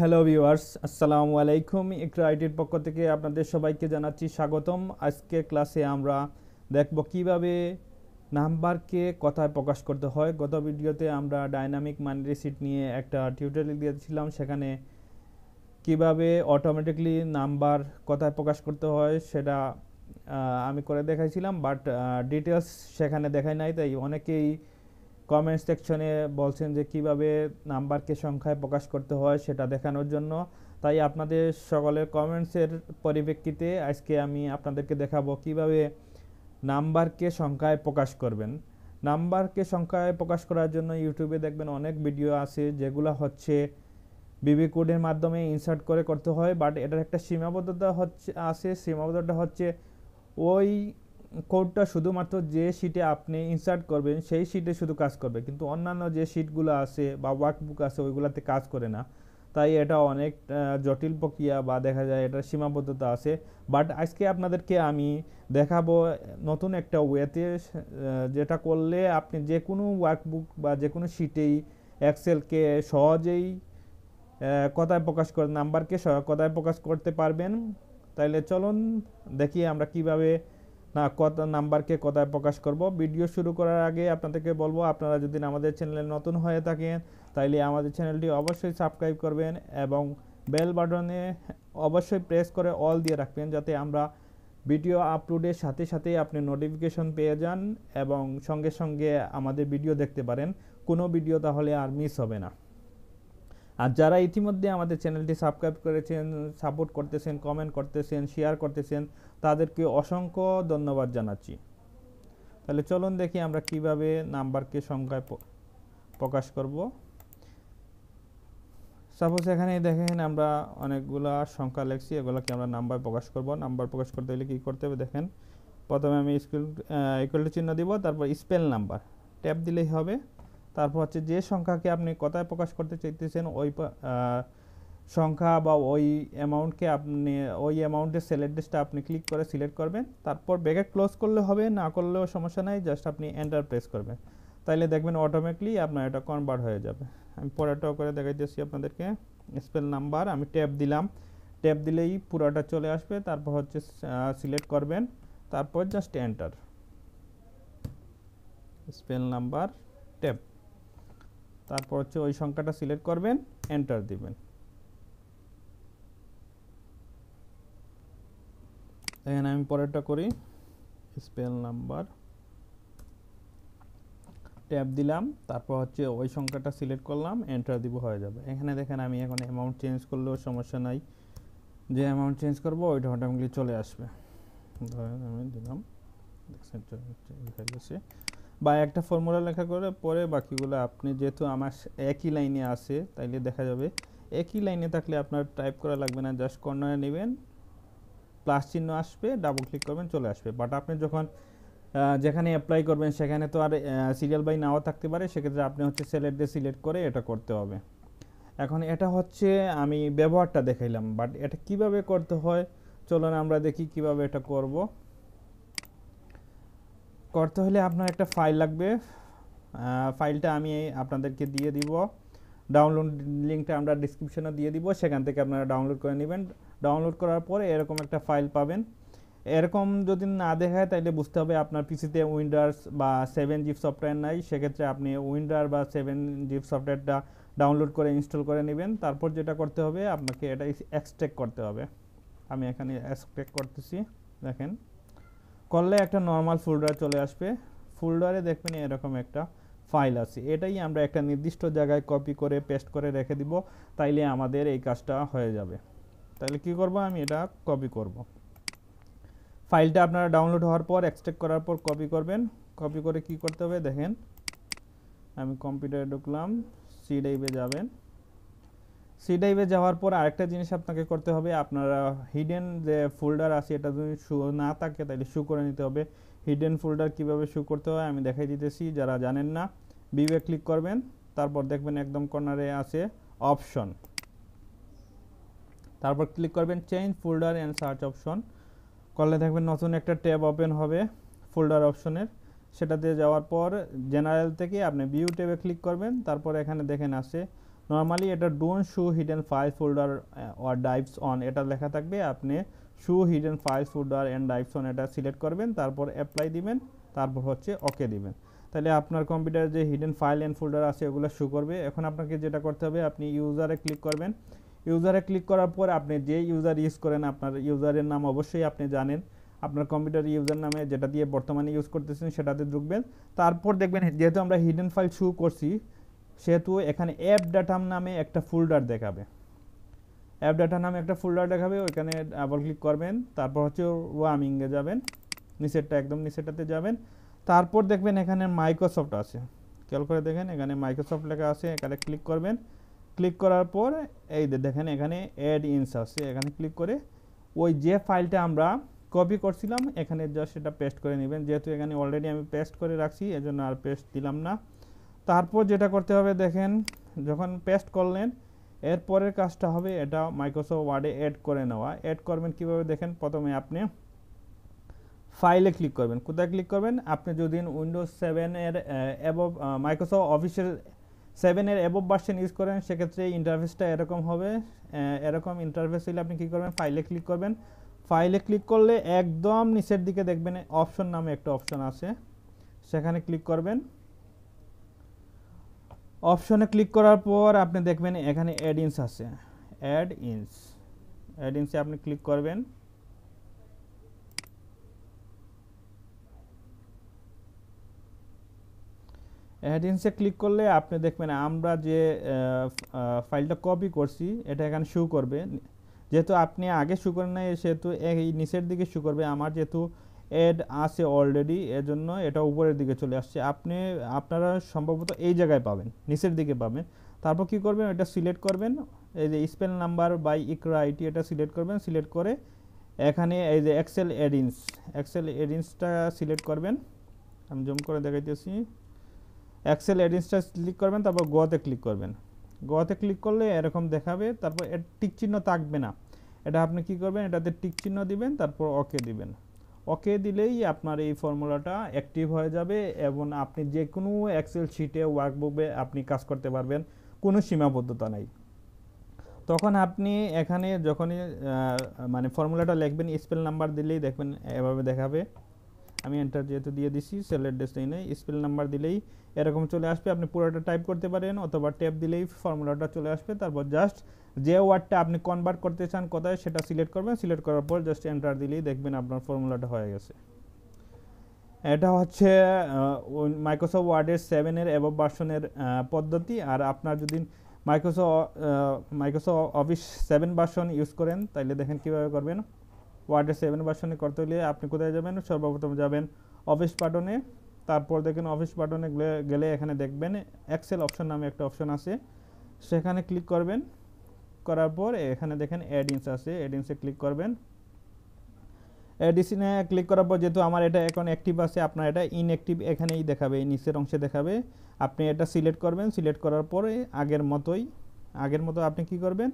Hello viewers আসসালামু আলাইকুম ইকরা আইটির পক্ষ থেকে আপনাদের সবাইকে জানাচ্ছি স্বাগতম আজকে ক্লাসে আমরা দেখব কিভাবে নাম্বারকে কথায় প্রকাশ করতে হয় গত ভিডিওতে আমরা ডাইনামিক মানি রিসিট নিয়ে একটা টিউটোরিয়াল দিয়েছিলাম সেখানে কিভাবে অটোমেটিকলি নাম্বার কথায় প্রকাশ করতে হয় সেটা আমি করে দেখাইছিলাম বাট ডিটেলস সেখানে দেখায় নাই তাই অনেকেই কমেন্ট সেকশনে বলছেন যে কিভাবে নাম্বারকে সংখ্যায় প্রকাশ করতে হয় সেটা দেখানোর জন্য তাই আপনাদের সকলের কমেন্টসের পরিপ্রেক্ষিতে আজকে আমি আপনাদেরকে দেখাবো কিভাবে নাম্বারকে সংখ্যায় প্রকাশ করবেন নাম্বারকে সংখ্যায় প্রকাশ করার জন্য ইউটিউবে দেখবেন অনেক ভিডিও আছে যেগুলো হচ্ছে বিবি কোডের মাধ্যমে ইনসার্ট করে করতে হয় বাট এটার একটা সীমাবদ্ধতা হচ্ছে আছে সীমাবদ্ধতা হচ্ছে ওই কোডটা শুধুমাত্র যে শিটে আপনি ইনসার্ট করবেন সেই শিটে শুধু কাজ করবে কিন্তু অন্যান্য যে শিটগুলো আছে বা ওয়ার্কবুক আছে ওইগুলোতে কাজ করে না তাই এটা অনেক জটিল প্রক্রিয়া বা দেখা যায় এটার সীমাবদ্ধতা আছে বাট আজকে আপনাদেরকে আমি দেখাবো নতুন একটা ওয়েতে যেটা করলে আপনি যে কোনো ওয়ার্কবুক বা যে কোনো শিটেই এক্সেলকে সহজেই কথায় প্রকাশ করে নাম্বারকে কথায় প্রকাশ করতে পারবেন তাইলে চলুন দেখি আমরা কিভাবে না কত নাম্বারকে কথায় প্রকাশ করব ভিডিও শুরু করার আগে আপনাদেরকে বলবো আপনারা যদি আমাদের চ্যানেলে নতুন হয়ে থাকেন তাইলে আমাদের চ্যানেলটি অবশ্যই সাবস্ক্রাইব করবেন এবং বেল বাটনে অবশ্যই প্রেস করে অল দিয়ে রাখবেন যাতে আমরা ভিডিও আপলোডের সাথে সাথে আপনি নোটিফিকেশন পেয়ে যান এবং সঙ্গে সঙ্গে আমাদের ভিডিও দেখতে পারেন কোনো ভিডিও তাহলে আর মিস হবে না আর যারা ইতিমধ্যে আমাদের চ্যানেলটি সাবস্ক্রাইব করেছেন সাপোর্ট করতেছেন কমেন্ট করতেছেন শেয়ার করতেছেন তাদেরকে অসংখ্য ধন্যবাদ জানাচ্ছি তাহলে চলুন দেখি আমরা কিভাবে নাম্বারকে সংখ্যায় প্রকাশ করব সাপোজ এখানে দেখেন আমরা অনেকগুলা সংখ্যা লিখছি এগুলোকে আমরা নাম্বার প্রকাশ করব নাম্বার প্রকাশ করতে হলে কী করতে হবে দেখেন প্রথমে আমি স্কুল ইকুয়াল টু চিহ্ন দিব তারপর স্পেল নাম্বার ট্যাপ দিলেই হবে তারপর হচ্ছে যে সংখ্যাকে আপনি কথায় প্রকাশ করতে চাইতেছেন ওই সংখ্যা বা ওই অ্যামাউন্টকে আপনি ওই অ্যামাউন্টের সেল অ্যাড্রেসটা আপনি ক্লিক করে সিলেক্ট করবেন তারপর ব্যাগে ক্লোজ করলে হবে না করলেও সমস্যা নাই জাস্ট আপনি এন্টার প্রেস করবেন তাইলে দেখবেন অটোমেটিকলি আপনার এটা কনভার্ট হয়ে যাবে আমি পরেটাও করে দেখাই দিয়েছি আপনাদেরকে স্পেল নাম্বার আমি ট্যাপ দিলাম ট্যাপ দিলেই পুরোটা চলে আসবে তারপর হচ্ছে সিলেক্ট করবেন তারপর just enter spell number tap তারপর হচ্ছে ওই সংখ্যাটা সিলেক্ট করবেন এন্টার দিবেন এখানে আমি পরেরটা করি স্পেল নাম্বার ট্যাব দিলাম তারপর হচ্ছে ওই সংখ্যাটা সিলেক্ট করলাম এন্টার দিব হয়ে যাবে এখানে দেখেন আমি এখন অ্যামাউন্ট চেঞ্জ করলেও সমস্যা নাই যে অ্যামাউন্ট চেঞ্জ করবো ওইটা অটোমেটিকলি চলে আসবে ধরেন আমি দিলাম বা একটা ফর্মুলা লেখা করে পরে বাকিগুলো আপনি যেহেতু আমার একই লাইনে আছে তাইলে দেখা যাবে একই লাইনে থাকলে আপনার টাইপ করা লাগবে না জাস্ট কর্নারে নেবেন প্লাস চিহ্ন আসবে ডাবল ক্লিক করবেন চলে আসবে বাট আপনি যখন যেখানে অ্যাপ্লাই করবেন সেখানে তো আর সিরিয়াল বাই নাও থাকতে পারে সেক্ষেত্রে আপনি হচ্ছে সেলের দিয়ে সিলেক্ট করে এটা করতে হবে এখন এটা হচ্ছে আমি ব্যবহারটা দেখাইলাম বাট এটা কিভাবে করতে হয় চলুন আমরা দেখি কিভাবে এটা করব করতে হলে আপনার একটা ফাইল লাগবে ফাইলটা আমি আপনাদেরকে দিয়ে দিব ডাউনলোড লিঙ্কটা আমরা ডিসক্রিপশনে দিয়ে দিব সেখান থেকে আপনারা ডাউনলোড করে নেবেন ডাউনলোড করার পরে এরকম একটা ফাইল পাবেন এরকম যদি না দেখায় তাহলে বুঝতে হবে আপনার পিসিতে উইন্ডার্স বা সেভেন জিপ সফটওয়্যার নাই সেক্ষেত্রে আপনি উইন্ডার বা সেভেন জিপ সফটওয়্যারটা ডাউনলোড করে ইনস্টল করে নেবেন তারপর যেটা করতে হবে আপনাকে এটা এক্সট্রেক করতে হবে আমি এখানে এক্সট্রেক করতেছি দেখেন করলে একটা নর্মাল ফোল্ডার চলে আসবে ফোল্ডারে দেখবেন এরকম একটা ফাইল আছে এটাই আমরা একটা নির্দিষ্ট জায়গায় কপি করে পেস্ট করে রেখে দিব তাইলে আমাদের এই কাজটা হয়ে যাবে তাহলে কি করব আমি এটা কপি করব। ফাইলটা আপনারা ডাউনলোড হওয়ার পর এক্সট্রাক্ট করার পর কপি করবেন কপি করে কি করতে হবে দেখেন আমি কম্পিউটারে ঢুকলাম সি ডাইভে যাবেন সি ডাইভে যাওয়ার পর আরেকটা জিনিস আপনাকে করতে হবে আপনারা হিডেন যে ফোল্ডার আছে এটা যদি শু না থাকে তাহলে শু করে নিতে হবে হিডেন ফোল্ডার কিভাবে শু করতে হয় আমি দেখাই দিতেছি যারা জানেন না বিবে ক্লিক করবেন তারপর দেখবেন একদম কর্নারে আছে অপশন তারপর ক্লিক করবেন change folder and search option করলে দেখবেন নতুন একটা ট্যাব ওপেন হবে ফোল্ডার অপশনের সেটা দিয়ে যাওয়ার পর জেনারেল থেকে আপনি ভিউ ট্যাবে ক্লিক করবেন তারপর এখানে দেখেন আসে নর্মালি এটা don't show hidden file folder or drives on এটা লেখা থাকবে আপনি show hidden file folder and drives on এটা সিলেক্ট করবেন তারপর অ্যাপ্লাই দিবেন তারপর হচ্ছে ওকে দিবেন তাহলে আপনার কম্পিউটারে যে হিডেন ফাইল অ্যান্ড ফোল্ডার আছে ওগুলো শো করবে এখন আপনাকে যেটা করতে হবে আপনি ইউজারে ক্লিক করবেন ইউজারে ক্লিক করার পর আপনি যে ইউজার ইউজ করেন আপনার ইউজারের নাম অবশ্যই আপনি জানেন আপনার কম্পিউটার ইউজার নামে যেটা দিয়ে বর্তমানে ইউজ করতেছেন সেটাতে ঢুকবেন তারপর দেখবেন যেহেতু আমরা হিডেন ফাইল শু করছি সেহেতু এখানে অ্যাপ ডাটাম নামে একটা ফোল্ডার দেখাবে অ্যাপ ডাটা নামে একটা ফোল্ডার দেখাবে ওইখানে ডাবল ক্লিক করবেন তারপর হচ্ছে ওয়ামিংয়ে যাবেন নিচেরটা একদম নিচেরটাতে যাবেন তারপর দেখবেন এখানে মাইক্রোসফট আছে খেয়াল করে দেখেন এখানে মাইক্রোসফট লেখা আছে এখানে ক্লিক করবেন ক্লিক করার পর এই দেখেন এখানে অ্যাড ইনস আছে এখানে ক্লিক করে ওই যে ফাইলটা আমরা কপি করছিলাম এখানে জাস্ট সেটা পেস্ট করে নেবেন যেহেতু এখানে অলরেডি আমি পেস্ট করে রাখছি এজন্য আর পেস্ট দিলাম না তারপর যেটা করতে হবে দেখেন যখন পেস্ট করলেন এরপরের কাজটা হবে এটা মাইক্রোসফট ওয়ার্ডে অ্যাড করে নেওয়া অ্যাড করবেন কিভাবে দেখেন প্রথমে আপনি ফাইলে ক্লিক করবেন কোথায় ক্লিক করবেন আপনি যদি উইন্ডোজ সেভেনের অ্যাবভ মাইক্রোসফট অফিসের সেভেনের অ্যাবভ ভার্সন ইউজ করেন সেক্ষেত্রে ইন্টারফেসটা এরকম হবে এরকম ইন্টারফেস হলে আপনি কী করবেন ফাইলে ক্লিক করবেন ফাইলে ক্লিক করলে একদম নিচের দিকে দেখবেন অপশন নামে একটা অপশন আছে সেখানে ক্লিক করবেন অপশনে ক্লিক করার পর আপনি দেখবেন এখানে অ্যাড ইনস আছে অ্যাড ইনস অ্যাড ইনসে আপনি ক্লিক করবেন হেডিংসে ক্লিক করলে আপনি দেখবেন আমরা যে ফাইলটা কপি করছি এটা এখানে শু করবে যেহেতু আপনি আগে শু করেন নাই সেহেতু এই নিচের দিকে শু করবে আমার যেহেতু অ্যাড আছে অলরেডি এজন্য এটা উপরের দিকে চলে আসছে আপনি আপনারা সম্ভবত এই জায়গায় পাবেন নিচের দিকে পাবেন তারপর কি করবেন এটা সিলেক্ট করবেন এই যে spell number by Iqra IT এটা সিলেক্ট করবেন সিলেক্ট করে এখানে এই যে এক্সেল এডিন্স এক্সেল এডিন্সটা সিলেক্ট করবেন আমি জুম করে দেখাইতেছি এক্সেল অ্যাডিস্টাস ক্লিক করবেন তারপর গোয়াতে ক্লিক করবেন গোয়াতে ক্লিক করলে এরকম দেখাবে তারপর টিক চিহ্ন থাকবে না এটা আপনি কি করবেন এটাতে টিক চিহ্ন দিবেন তারপর ওকে দিবেন ওকে দিলেই আপনার এই ফর্মুলাটা অ্যাক্টিভ হয়ে যাবে এবং আপনি যে কোনো এক্সেল শিটে ওয়ার্কবুকে আপনি কাজ করতে পারবেন কোনো সীমাবদ্ধতা নাই তখন আপনি এখানে যখনই মানে ফর্মুলাটা লিখবেন স্পেল নাম্বার দিলেই দেখবেন এভাবে দেখাবে আমি এন্টার যেহেতু দিয়ে দিছি সেলের অ্যাড্রেস নেই স্পেল নাম্বার দিলেই এরকম চলে আসবে আপনি পুরোটা টাইপ করতে পারেন অথবা ট্যাপ দিলেই ফর্মুলাটা চলে আসবে তারপর জাস্ট যে ওয়ার্ডটা আপনি কনভার্ট করতে চান কোথায় সেটা সিলেক্ট করবেন সিলেক্ট করার পর জাস্ট এন্টার দিলেই দেখবেন আপনার ফর্মুলাটা হয়ে গেছে এটা হচ্ছে মাইক্রোসফট ওয়ার্ডের সেভেনের এবং বার্সনের পদ্ধতি আর আপনার যদি Microsoft Microsoft office seven version use করেন তাইলে দেখেন কীভাবে করবেন ওয়ার্ডের সেভেন ভার্সনে করতে হলে আপনি কোথায় যাবেন সর্বপ্রথম যাবেন অফিস বাটনে তারপর দেখেন অফিস বাটনে গেলে এখানে দেখবেন এক্সেল অপশন নামে একটা অপশন আছে সেখানে ক্লিক করবেন করার পর এখানে দেখেন অ্যাডিংস আছে অ্যাডিংসে ক্লিক করবেন এডিসিনে ক্লিক করার পর যেহেতু আমার এটা এখন অ্যাক্টিভ আছে আপনার এটা ইনঅ্যাক্টিভ এখানেই দেখাবে নিচের অংশে দেখাবে আপনি এটা সিলেক্ট করবেন সিলেক্ট করার পরে আগের মতোই আগের মতো আপনি কি করবেন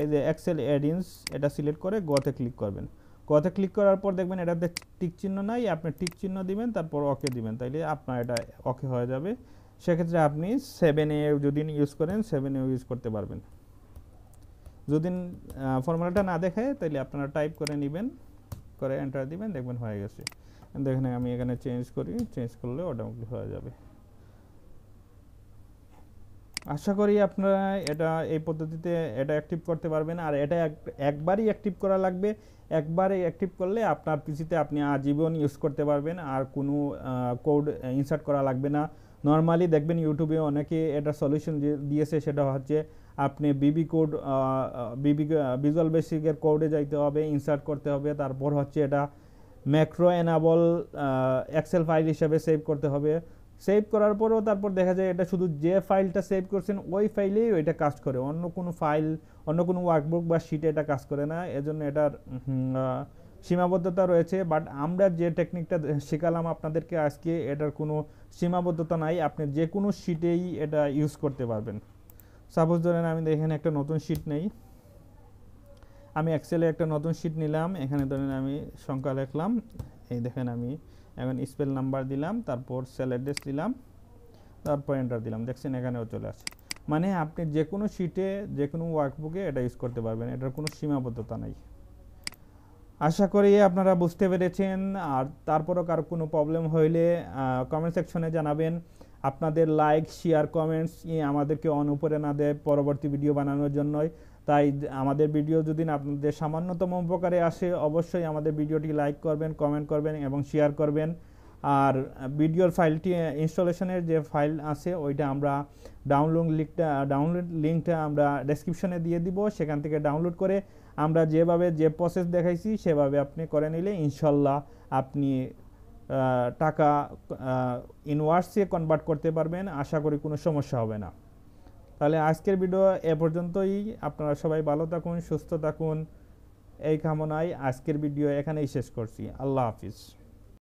এই যে এক্সেল অ্যাডিংস এটা সিলেক্ট করে গতে ক্লিক করবেন কথা ক্লিক করার পর দেখবেন এটাতে টিক চিহ্ন নাই আপনি টিক চিহ্ন দিবেন তারপর ওকে দিবেন তাইলে আপনার এটা ওকে হয়ে যাবে সেক্ষেত্রে আপনি সেভেন এ যদি ইউজ করেন সেভেন এ ইউজ করতে পারবেন যদি ফর্মুলাটা না দেখে তাইলে আপনারা টাইপ করে নেবেন করে এন্টার দিবেন দেখবেন হয়ে গেছে দেখেন আমি এখানে চেঞ্জ করি চেঞ্জ করলে অটোমেটিক হয়ে যাবে আশা করি আপনারা এটা এই পদ্ধতিতে এটা অ্যাক্টিভ করতে পারবেন আর এটা একবারই অ্যাক্টিভ করা লাগবে একবারে অ্যাক্টিভ করলে আপনার পিসিতে আপনি আজীবন ইউজ করতে পারবেন আর কোনো কোড ইনসার্ট করা লাগবে না নর্মালি দেখবেন ইউটিউবে অনেকে এটা সলিউশন দিয়েছে সেটা হচ্ছে আপনি বিবি কোড বিবি ভিজুয়াল বেসিকের কোডে যাইতে হবে ইনসার্ট করতে হবে তারপর হচ্ছে এটা ম্যাক্রো এনাবল এক্সেল ফাইল হিসাবে সেভ করতে হবে সেভ করার পরেও তারপর দেখা যায় এটা শুধু যে ফাইলটা সেভ করছেন ওই ফাইলেই এটা কাজ করে অন্য কোনো ফাইল অন্য কোনো ওয়ার্কবুক বা শিটে এটা কাজ করে না এজন্য এটার সীমাবদ্ধতা রয়েছে বাট আমরা যে টেকনিকটা শেখালাম আপনাদেরকে আজকে এটার কোনো সীমাবদ্ধতা নাই আপনি যে কোনো শিটেই এটা ইউজ করতে পারবেন সাপোজ ধরেন আমি এখানে একটা নতুন শিট নেই আমি এক্সেলে একটা নতুন শিট নিলাম এখানে ধরেন আমি সংখ্যা লিখলাম এই দেখেন আমি এখন স্পেল নাম্বার দিলাম তারপর সেল অ্যাড্রেস দিলাম তারপর এন্টার দিলাম দেখছেন এখানেও চলে আসে মানে আপনি যে কোনো শিটে যে কোনো ওয়ার্কবুকে এটা ইউজ করতে পারবেন এটার কোনো সীমাবদ্ধতা নাই আশা করি আপনারা বুঝতে পেরেছেন আর তারপরও কারো কোনো প্রবলেম হইলে কমেন্ট সেকশনে জানাবেন আপনাদের লাইক শেয়ার কমেন্টস আমাদেরকে অনুপ্রেরণা দেয় পরবর্তী ভিডিও বানানোর জন্যই তাই আমাদের ভিডিও যদি আপনাদের সামান্যতম উপকারে আসে অবশ্যই আমাদের ভিডিওটি লাইক করবেন কমেন্ট করবেন এবং শেয়ার করবেন আর ভিডিওর ফাইলটি ইনস্টলেশনের যে ফাইল আছে ওইটা আমরা ডাউনলোড লিঙ্কটা ডাউনলোড লিঙ্কটা আমরা ডেসক্রিপশনে দিয়ে দিব সেখান থেকে ডাউনলোড করে আমরা যেভাবে যে প্রসেস দেখাইছি সেভাবে আপনি করে নিলে ইনশাল্লাহ আপনি টাকা ইনওয়ার্সে কনভার্ট করতে পারবেন আশা করি কোনো সমস্যা হবে না তাহলে আজকের ভিডিও এ পর্যন্তই আপনারা সবাই ভালো থাকুন সুস্থ থাকুন এই কামনায় আজকের ভিডিও এখানেই শেষ করছি আল্লাহ হাফিজ